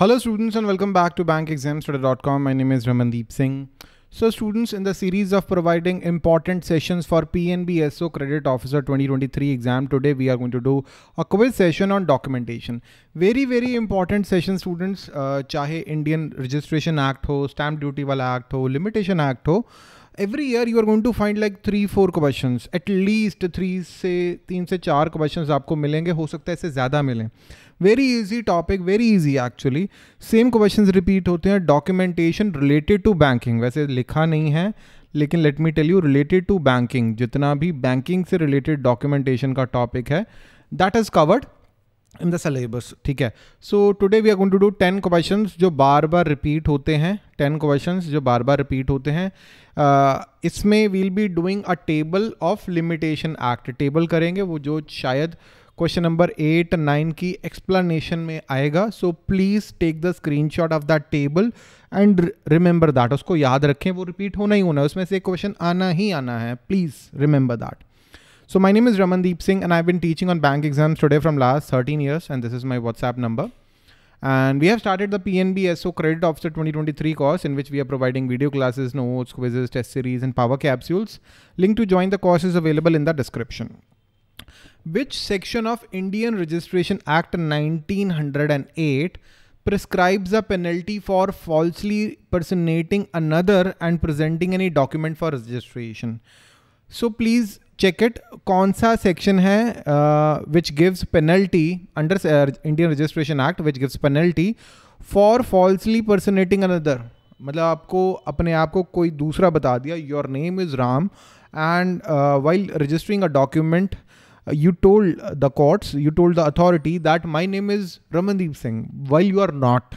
Hello students and welcome back to bankexamstudy.com. My name is Ramandeep Singh. So students in the series of providing important sessions for PNB SO Credit Officer 2023 exam today we are going to do a quiz session on documentation. Very very important session students uh, Indian Registration Act ho, Stamp Duty wala Act ho, Limitation Act ho. Every year you are going to find like three four question at least three से तीन से चार question आपको मिलेंगे हो सकता है इससे ज़्यादा मिलें very easy topic very easy actually same question repeat होते हैं डॉक्यूमेंटेशन रिलेटेड टू बैंकिंग वैसे लिखा नहीं है लेकिन let me tell you related to banking जितना भी बैंकिंग से रिलेटेड डॉक्यूमेंटेशन का टॉपिक है that is covered in the syllabus ठीक है so today we are going to do ten question जो बार बार रिपीट होते हैं टेन क्वेश्चन जो बार बार रिपीट होते हैं uh, इसमें we'll be doing a table of limitation act table करेंगे वो जो शायद क्वेश्चन नंबर एट नाइन की एक्सप्लेनेशन में आएगा so please take the screenshot of that table and remember that उसको याद रखें वो रिपीट होना ही होना है उसमें से क्वेश्चन आना ही आना है please remember that So my name is Ramandeep Singh and I've been teaching on bank exams today from last 13 years and this is my WhatsApp number. And we have started the PNB SO Credit Officer 2023 course in which we are providing video classes, notes, quizzes, test series and power capsules. Link to join the course is available in the description. Which section of Indian Registration Act 1908 prescribes a penalty for falsely personating another and presenting any document for registration? So please check it कौन सा section है which gives penalty under Indian registration act which gives penalty for falsely personating another मतलब आपको अपने आप को कोई दूसरा बता दिया your name is Ram and while registering a document you told the courts you told the authority that my name is Ramandeep Singh while you are not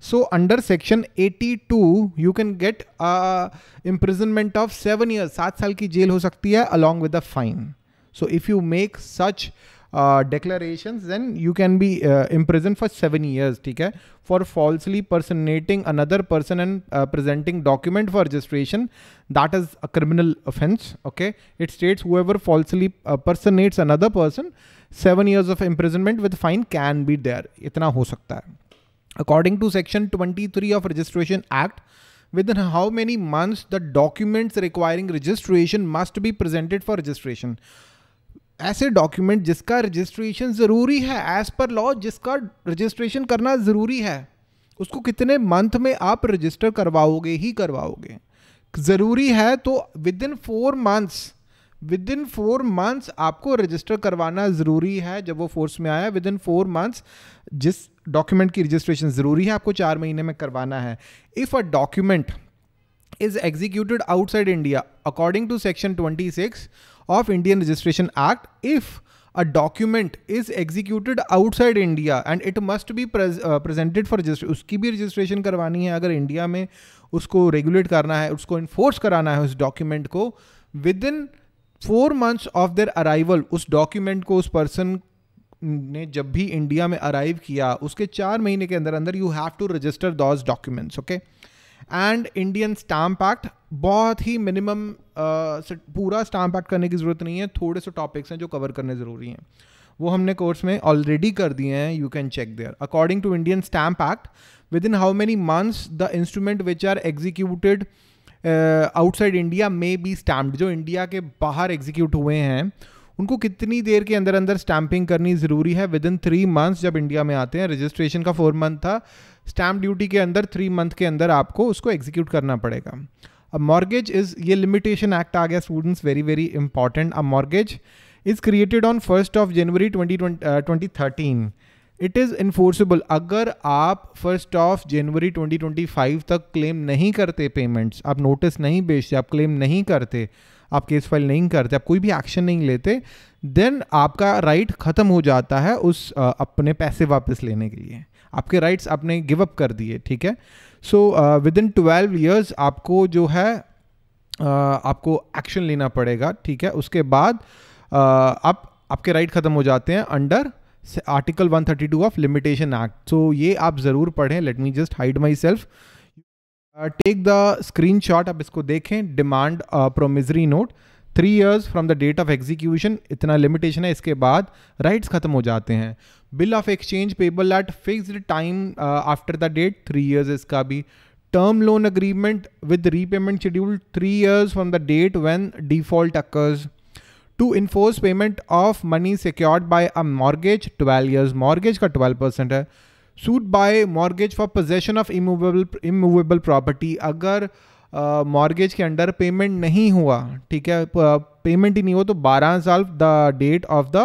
So under section 82 you can get uh, imprisonment of 7 years 7 साल की jail हो सकती है along with a fine. So if you make such uh, declarations then you can be uh, imprisoned for 7 years ठीक है for falsely personating another person and uh, presenting document for registration that is a criminal offense okay it states whoever falsely uh, personates another person 7 years of imprisonment with fine can be there इतना हो सकता है According to Section 23 of Registration Act, within how many months the documents requiring registration must be presented for registration. ऐसे document जिसका registration ज़रूरी है as per law जिसका registration करना ज़रूरी है उसको कितने मंथ में आप रजिस्टर करवाओगे ही करवाओगे ज़रूरी है तो within four months within four months आपको रजिस्टर करवाना ज़रूरी है जब वो फोर्स में आया विद इन फोर मंथ्स जिस डॉक्यूमेंट की रजिस्ट्रेशन ज़रूरी है आपको चार महीने में करवाना है if a document is executed outside India according to section twenty six of Indian registration act if a document is executed outside India and it must be pres, for uh, presented for registration उसकी भी registration करवानी है अगर India में उसको regulate करना है उसको इन्फोर्स कराना है उस डॉक्यूमेंट को within four months of their arrival उस डॉक्यूमेंट को उस पर्सन ने जब भी इंडिया में अराइव किया उसके चार महीने के अंदर अंदर you have to register those documents okay and Indian stamp act बहुत ही मिनिमम पूरा स्टाम्प एक्ट करने की ज़रूरत नहीं है थोड़े से टॉपिक्स हैं जो कवर करने ज़रूरी हैं वो हमने कोर्स में ऑलरेडी कर दिए हैं you can check there according to Indian stamp act within how many months the instrument which are executed outside India में भी स्टैम्प्ड जो इंडिया के बाहर एग्जीक्यूट हुए हैं उनको कितनी देर के अंदर अंदर स्टैंपिंग करनी ज़रूरी है विद इन थ्री मंथ्स जब इंडिया में आते हैं रजिस्ट्रेशन का फोर मंथ था स्टैम्प ड्यूटी के अंदर थ्री मंथ के अंदर आपको उसको एग्जीक्यूट करना पड़ेगा अब मॉर्गेज इज़ ये लिमिटेशन एक्ट आ गया स्टूडेंट्स वेरी वेरी इंपॉर्टेंट अब mortgage is created on first of January twenty twenty thirteen it is enforceable अगर आप फर्स्ट ऑफ जनवरी 2025 तक क्लेम नहीं करते पेमेंट्स आप नोटिस नहीं भेजते आप क्लेम नहीं करते आप केस फाइल नहीं करते आप कोई भी एक्शन नहीं लेते देन आपका राइट ख़त्म हो जाता है उस अपने पैसे वापस लेने के लिए आपके राइट्स आपने गिव अप कर दिए ठीक है so within twelve years आपको जो है uh, आपको एक्शन लेना पड़ेगा ठीक है उसके बाद uh, आप आपके राइट ख़त्म हो जाते हैं under article 132 of limitation act so ये आप ज़रूर पढ़ें let me just hide myself take the screenshot आप इसको देखें demand promissory note three years from the date of execution इतना लिमिटेशन है इसके बाद राइट्स खत्म हो जाते हैं bill of exchange payable at fixed time after the date three years इसका भी term loan agreement with repayment schedule three years from the date when default occurs to enforce payment of money secured by a mortgage twelve years mortgage का twelve percent है suit by mortgage for possession of immovable immovable property अगर mortgage uh, के under payment नहीं हुआ ठीक है payment uh, ही नहीं हुआ तो बारह साल the date of the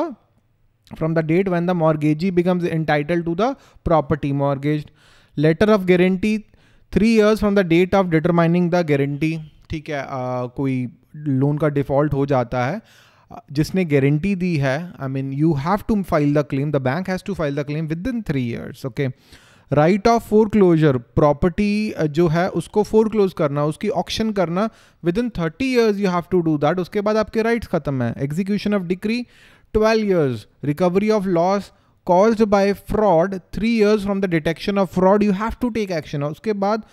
from the date when the mortgagee becomes entitle to the property mortgage letter of guarantee three years from the date of determining the guarantee ठीक है uh, कोई loan का default हो जाता है जिसने guarantee दी है I mean you have to file the claim the bank has to file the claim within three years okay right of foreclosure property जो है उसको फोर क्लोज करना उसकी ऑक्शन करना within thirty years you have to do that उसके बाद आपके rights खत्म है execution of decree twelve years recovery of loss caused by fraud three years from the detection of fraud you have to take action उसके बाद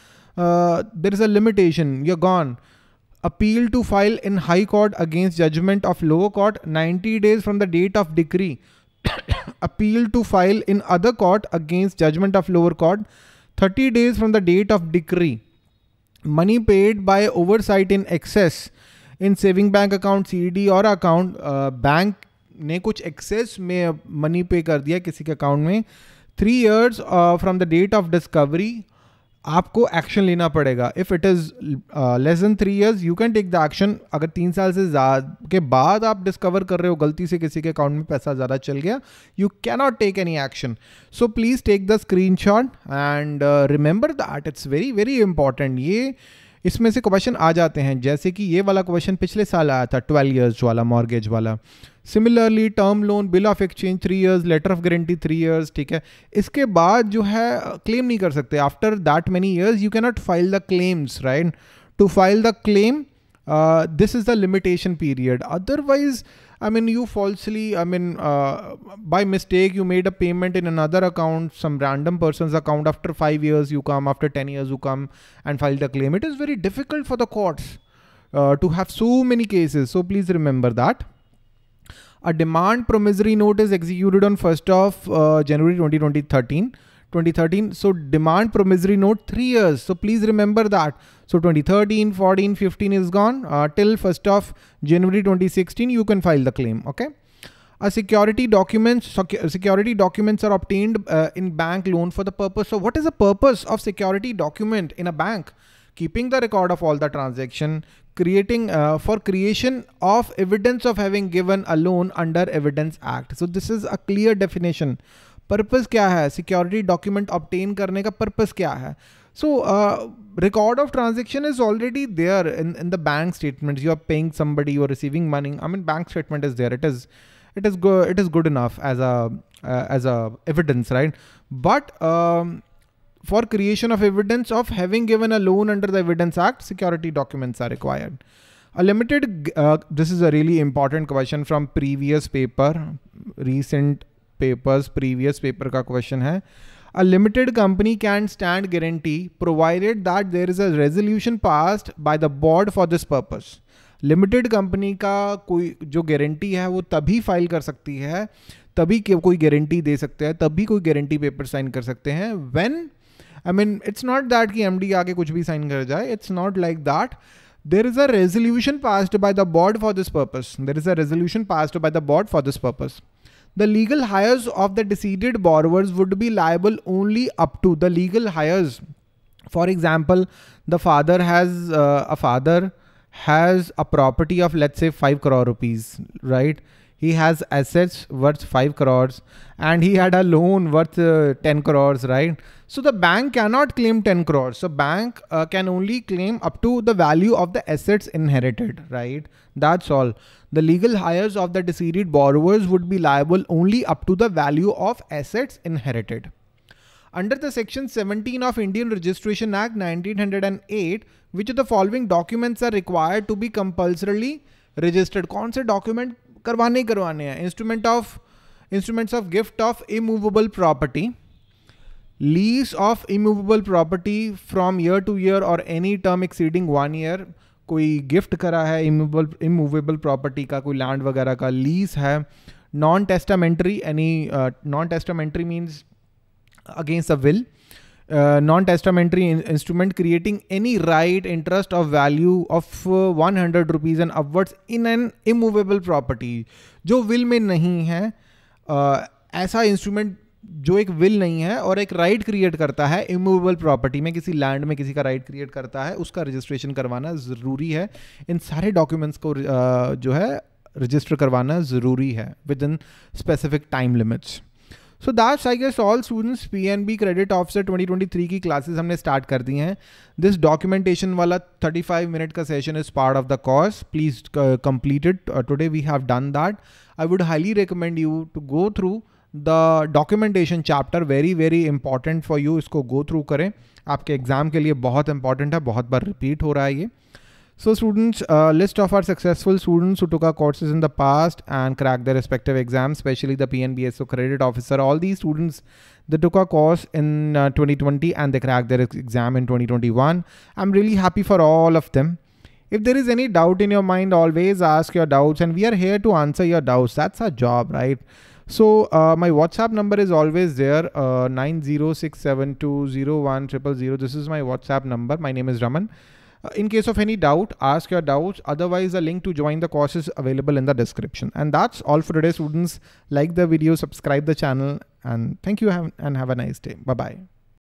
there is a limitation you gonna appeal to file in High Court against judgment of lower court 90 days from the date of decree. appeal to file in other court against judgment of lower court 30 days from the date of decree. Money paid by oversight in excess in saving bank account, CD or account uh, bank ने कुछ excess में money pay कर दिया किसी के account में. Three years uh, from the date of discovery. आपको action लेना पड़ेगा if it is less than three years you can take the action अगर तीन साल से के बाद आप डिस्कवर कर रहे हो गलती से किसी के अकाउंट में पैसा ज़्यादा चल गया you cannot take any action so please take the screenshot and remember that it's very very important ये uh, इसमें से क्वेश्चन आ जाते हैं जैसे कि ये वाला क्वेश्चन पिछले साल आया था ट्वेल्व ईयर्स वाला मॉर्गेज वाला similarly term loan bill of exchange three years letter of guarantee three years ठीक है इसके बाद जो है क्लेम नहीं कर सकते after that many years you cannot file the claims right to file the claim uh, this is the limitation period. Otherwise, I mean, you falsely, I mean, uh, by mistake, you made a payment in another account, some random person's account. After five years, you come, after 10 years, you come and file the claim. It is very difficult for the courts uh, to have so many cases. So please remember that. A demand promissory note is executed on 1st of uh, January 2013. 2013. So demand promissory note three years. So please remember that. So 2013, 14, 15 is gone uh, till 1st of January 2016. You can file the claim. Okay. A security documents security documents are obtained uh, in bank loan for the purpose. So what is the purpose of security document in a bank? keeping the record of all the transaction creating uh, for creation of evidence of having given a loan under evidence act so this is a clear definition Purpose? क्या है security document obtain करने का so uh, record of transaction is already there in, the bank statements you are paying somebody you are receiving money i mean bank statement is there it is it is good enough as a uh, as a evidence right but um, for creation of evidence of having given a loan under the evidence act security documents are required a limited uh, this is a really important question from previous paper recent papers previous paper का question है a limited company can stand guarantee provided that there is a resolution passed by the board for this purpose limited company का कोई जो guarantee है वो तभी file कर सकती है तभी कोई गारंटी दे सकते हैं तभी कोई गारंटी पेपर साइन कर सकते हैं when I mean it's not that कि एम आके कुछ भी साइन कर जाए it's not like that there is a resolution passed by the board for this purpose there is a resolution passed by the board for this purpose the legal hires of the deceased borrowers would be liable only up to the legal hires. For example, the father has uh, a father has a property of let's say 5 crore rupees, right? he has assets worth 5 crores and he had a loan worth uh, 10 crores right so the bank cannot claim 10 crores so bank uh, can only claim up to the value of the assets inherited right that's all the legal hires of the deceased borrowers would be liable only up to the value of assets inherited under the section 17 of indian registration act 1908 which of the following documents are required to be compulsorily registered concept document. करवाने ही करवाने हैं instrument of instruments of gift of immovable property lease of immovable property from year to year और any term exceeding one year कोई gift करा है immovable immovable property का कोई लैंड वगैरह का लीज है non testamentary any non testamentary means against a will non testamentary instrument creating any right interest of value of one hundred rupees and upwards in an immovable property जो will में नहीं है uh, ऐसा instrument जो एक will नहीं है और एक राइट क्रिएट करता है इमूवेबल प्रॉपर्टी में किसी लैंड में किसी का राइट क्रिएट करता है उसका रजिस्ट्रेशन करवाना ज़रूरी है इन सारे डॉक्यूमेंट्स को uh, जो है रजिस्टर करवाना ज़रूरी है within specific time limits so that's I guess all students P N B credit officer 2023 की क्लासेस हमने स्टार्ट कर दी हैं दिस डॉक्यूमेंटेशन वाला 35 मिनट का session is part of the course please complete it today we have done that I would highly recommend you to go through the documentation chapter very very important for you इसको go through करें आपके exam के लिए बहुत important है बहुत बार repeat हो रहा है ये So students, uh, list of our successful students who took our courses in the past and cracked their respective exams, especially the PNBSO credit officer. All these students, they took a course in uh, 2020 and they cracked their exam in 2021. I'm really happy for all of them. If there is any doubt in your mind, always ask your doubts and we are here to answer your doubts. That's our job, right? So uh, my WhatsApp number is always there, uh, 906720100. This is my WhatsApp number. My name is Raman. Uh, in case of any doubt, ask your doubts. Otherwise, the link to join the course is available in the description. And that's all for today, students. Like the video, subscribe the channel, and thank you and have a nice day. Bye-bye.